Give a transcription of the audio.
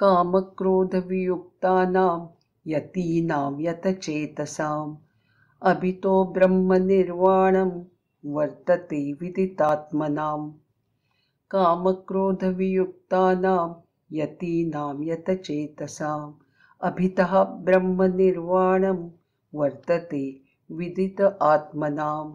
कामक्रोधवियुक्तानां यतीनां यतचेतसाम् ब्रह्म तो ब्रह्मनिर्वाणं वर्तते विदितात्मनां कामक्रोधवियुक्तानां यतीनां यतचेतसाम् अभितः ब्रह्मनिर्वाणं वर्तते विदित आत्मनाम्